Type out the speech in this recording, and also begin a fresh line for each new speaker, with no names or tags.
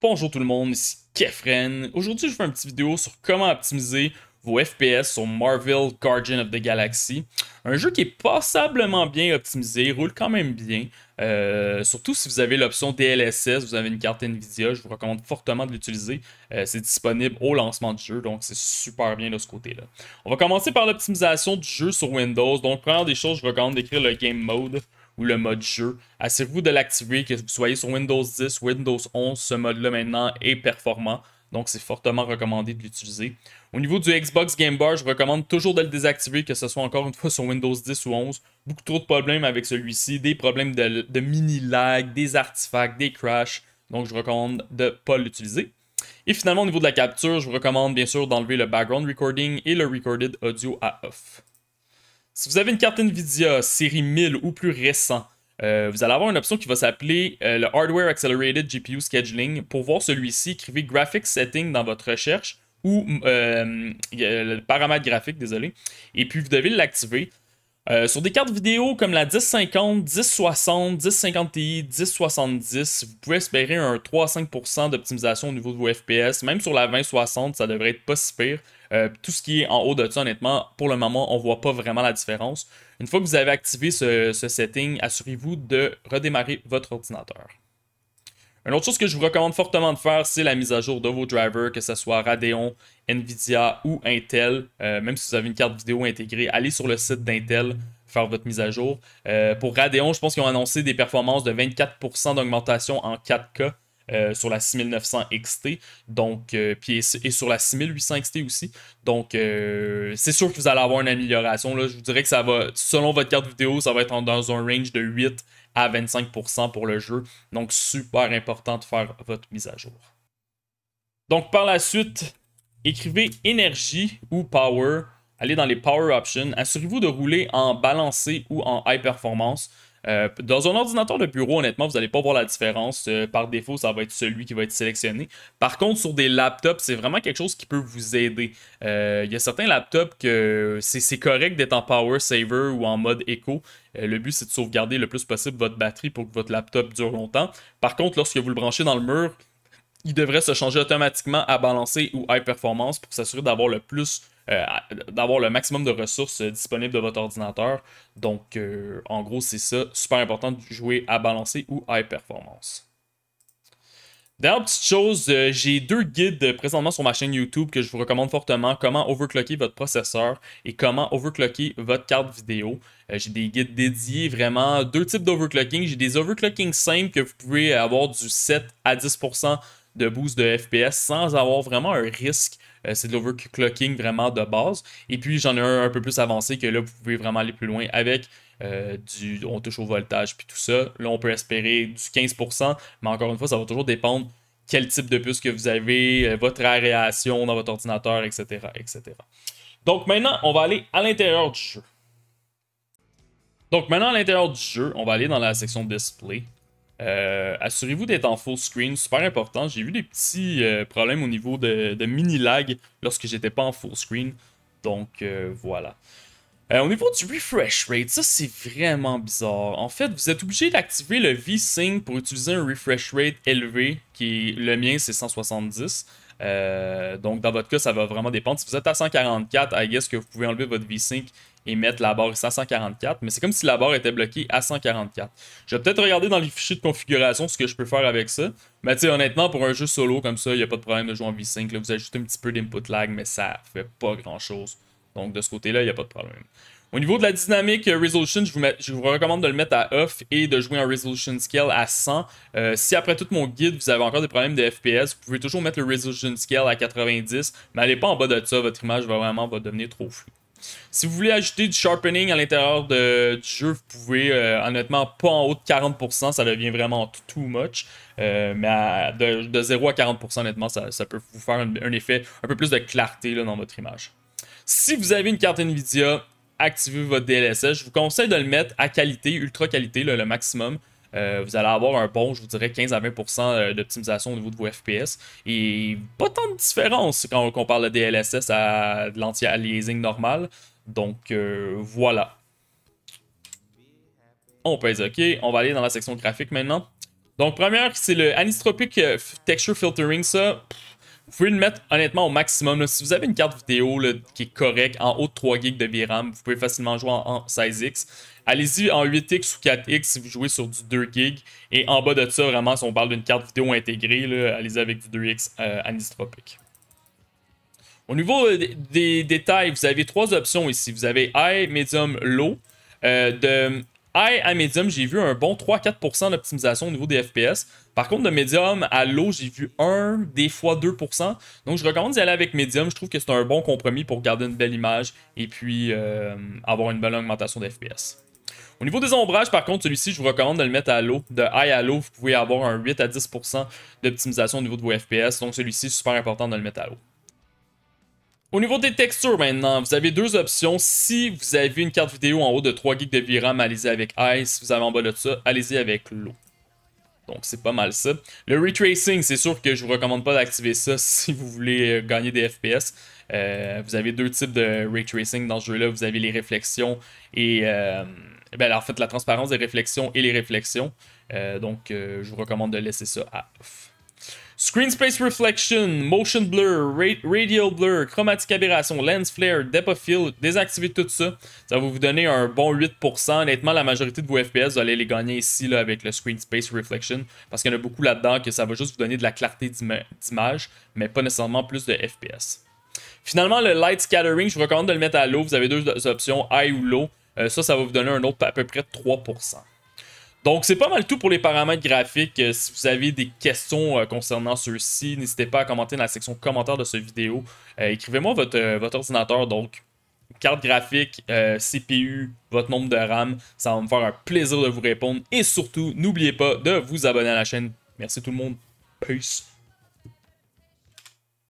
Bonjour tout le monde, ici Kefren. Aujourd'hui, je fais une petite vidéo sur comment optimiser vos FPS sur Marvel Guardian of the Galaxy. Un jeu qui est passablement bien optimisé, roule quand même bien. Euh, surtout si vous avez l'option DLSS, vous avez une carte Nvidia, je vous recommande fortement de l'utiliser. Euh, c'est disponible au lancement du jeu, donc c'est super bien de ce côté-là. On va commencer par l'optimisation du jeu sur Windows. Donc, première des choses, je recommande d'écrire le Game Mode ou le mode jeu. Assurez-vous de l'activer, que vous soyez sur Windows 10, Windows 11, ce mode-là maintenant est performant. Donc, c'est fortement recommandé de l'utiliser. Au niveau du Xbox Game Bar, je recommande toujours de le désactiver, que ce soit encore une fois sur Windows 10 ou 11. Beaucoup trop de problèmes avec celui-ci, des problèmes de, mini-lag, des artefacts, des crashs. Donc, je recommande de ne pas l'utiliser. Et finalement, au niveau de la capture, je vous recommande bien sûr d'enlever le background recording et le recorded audio à off. Si vous avez une carte NVIDIA série 1000 ou plus récent, euh, vous allez avoir une option qui va s'appeler euh, le Hardware Accelerated GPU Scheduling. Pour voir celui-ci, écrivez Graphics Setting dans votre recherche ou euh, le paramètre graphique, désolé. Et puis vous devez l'activer. Euh, sur des cartes vidéo comme la 1050, 1060, 1050 Ti, 1070, vous pouvez espérer un 3-5% d'optimisation au niveau de vos FPS. Même sur la 2060, ça devrait être pas si pire. Euh, tout ce qui est en haut de ça, honnêtement, pour le moment, on voit pas vraiment la différence. Une fois que vous avez activé ce setting, assurez-vous de redémarrer votre ordinateur. Une autre chose que je vous recommande fortement de faire, c'est la mise à jour de vos drivers, que ce soit Radeon, Nvidia ou Intel. Euh, même si vous avez une carte vidéo intégrée, allez sur le site d'Intel faire votre mise à jour. Euh, pour Radeon, je pense qu'ils ont annoncé des performances de 24% d'augmentation en 4K. Euh, sur la 6900 XT donc, et, sur la 6800 XT aussi. Donc, c'est sûr que vous allez avoir une amélioration. Là. Je vous dirais que ça va, selon votre carte vidéo, ça va être dans un range de 8 à 25% pour le jeu. Donc super important de faire votre mise à jour. Donc par la suite, écrivez énergie ou power. Allez dans les power options. Assurez-vous de rouler en balancé ou en high performance. Euh, dans un ordinateur de bureau, honnêtement, vous n'allez pas voir la différence. Euh, par défaut, ça va être celui qui va être sélectionné. Par contre, sur des laptops, c'est vraiment quelque chose qui peut vous aider. Euh, il y a certains laptops que c'est correct d'être en power saver ou en mode éco. le but, c'est de sauvegarder le plus possible votre batterie pour que votre laptop dure longtemps. Par contre, lorsque vous le branchez dans le mur, il devrait se changer automatiquement à balancer ou high performance pour s'assurer d'avoir le plus euh, d'avoir le maximum de ressources euh, disponibles de votre ordinateur. Donc, euh, en gros, c'est ça. Super important de jouer à balancer ou high performance. Dernière petite chose, j'ai deux guides présentement sur ma chaîne YouTube que je vous recommande fortement. Comment overclocker votre processeur et comment overclocker votre carte vidéo. j'ai des guides dédiés vraiment deux types d'overclocking. J'ai des overclocking simples que vous pouvez avoir du 7 à 10% de boost de FPS sans avoir vraiment un risque euh, c'est de l'overclocking vraiment de base. Et puis j'en ai un un peu plus avancé que là, vous pouvez vraiment aller plus loin avec. Euh, du, on touche au voltage puis tout ça. Là, on peut espérer du 15%, mais encore une fois, ça va toujours dépendre quel type de puce que vous avez, euh, votre aération dans votre ordinateur, etc., etc. Donc maintenant, on va aller à l'intérieur du jeu. Donc maintenant, à l'intérieur du jeu, on va aller dans la section Display. Euh, assurez-vous d'être en full screen, super important. J'ai eu des petits euh, problèmes au niveau de, mini lag lorsque j'étais pas en full screen. Donc euh, voilà. au niveau du refresh rate, ça c'est vraiment bizarre. En fait, vous êtes obligé d'activer le V-Sync pour utiliser un refresh rate élevé, qui est, le mien c'est 170. donc dans votre cas, ça va vraiment dépendre. Si vous êtes à 144, I guess que vous pouvez enlever votre V-Sync et mettre la barre ici à 144, mais c'est comme si la barre était bloquée à 144. Je vais peut-être regarder dans les fichiers de configuration ce que je peux faire avec ça, mais tu sais, honnêtement, pour un jeu solo comme ça, il n'y a pas de problème de jouer en v Là, vous ajoutez un petit peu d'input lag, mais ça fait pas grand-chose. Donc de ce côté-là, il n'y a pas de problème. Au niveau de la dynamique euh, resolution, je vous, recommande de le mettre à off et de jouer en resolution scale à 100. Euh, si après tout mon guide, vous avez encore des problèmes de FPS, vous pouvez toujours mettre le resolution scale à 90, mais n'allez pas en bas de ça, votre image va vraiment va devenir trop floue. Si vous voulez ajouter du sharpening à l'intérieur du jeu, vous pouvez euh, honnêtement pas en haut de 40%, ça devient vraiment too much. Euh, mais de, 0 à 40%, honnêtement, ça, peut vous faire un, effet un peu plus de clarté dans votre image. Si vous avez une carte Nvidia, activez votre DLSS. Je vous conseille de le mettre à qualité, ultra qualité, le maximum. Euh, vous allez avoir un bon, je vous dirais, 15 à 20 euh, d'optimisation au niveau de vos FPS. Et pas tant de différence quand on compare le DLSS à de l'anti-aliasing normal. Donc euh, voilà. On pèse OK. On va aller dans la section graphique maintenant. Donc première, c'est le anisotropic texture filtering, ça. Vous pouvez le mettre honnêtement au maximum. Si vous avez une carte vidéo qui est correcte, en haut de 3 GB de VRAM, vous pouvez facilement jouer en, 16X. Allez-y en 8X ou 4X si vous jouez sur du 2 GB. Et en bas de ça, vraiment, si on parle d'une carte vidéo intégrée, allez-y avec du 2X euh, anistropic. Au niveau euh, des, détails, vous avez trois options ici. Vous avez High, Medium, Low. Euh, de High à Medium, j'ai vu un bon 3-4% d'optimisation au niveau des FPS. Par contre, de médium à l'eau, j'ai vu 1, des fois 2%. Donc, je recommande d'y aller avec médium. Je trouve que c'est un bon compromis pour garder une belle image et puis euh, avoir une belle augmentation d'FPS. Au niveau des ombrages, par contre, celui-ci, je vous recommande de le mettre à l'eau. De high à l'eau, vous pouvez avoir un 8 à 10% d'optimisation au niveau de vos FPS. Donc, celui-ci, super important de le mettre à l'eau. Au niveau des textures maintenant, vous avez deux options. Si vous avez une carte vidéo en haut de 3 GB de VRAM, allez-y avec Ice. Si vous avez en bas de ça, allez-y avec l'eau. Donc c'est pas mal ça. Le retracing, c'est sûr que je vous recommande pas d'activer ça si vous voulez euh, gagner des FPS. Euh, vous avez deux types de retracing dans ce jeu-là. Vous avez les réflexions et euh, ben, en fait la transparence des réflexions et les réflexions. donc je vous recommande de laisser ça à Screen Space Reflection, Motion Blur, Radial Blur, Chromatic Aberration, Lens Flare, Depth of Field, désactivez tout ça. Ça va vous donner un bon 8%. Honnêtement, la majorité de vos FPS, vous allez les gagner ici là, avec le Screen Space Reflection parce qu'il y en a beaucoup là-dedans que ça va juste vous donner de la clarté d'image, mais pas nécessairement plus de FPS. Finalement, le Light Scattering, je vous recommande de le mettre à l'eau. Vous avez deux options, high ou low. Euh, ça, ça va vous donner un autre à peu près 3%. Donc, c'est pas mal tout pour les paramètres graphiques. Euh, si vous avez des questions euh, concernant ceux-ci, n'hésitez pas à commenter dans la section commentaires de cette vidéo. Euh, écrivez-moi votre, votre ordinateur, donc carte graphique, CPU, votre nombre de RAM. Ça va me faire un plaisir de vous répondre. Et surtout, n'oubliez pas de vous abonner à la chaîne. Merci tout le monde. Peace.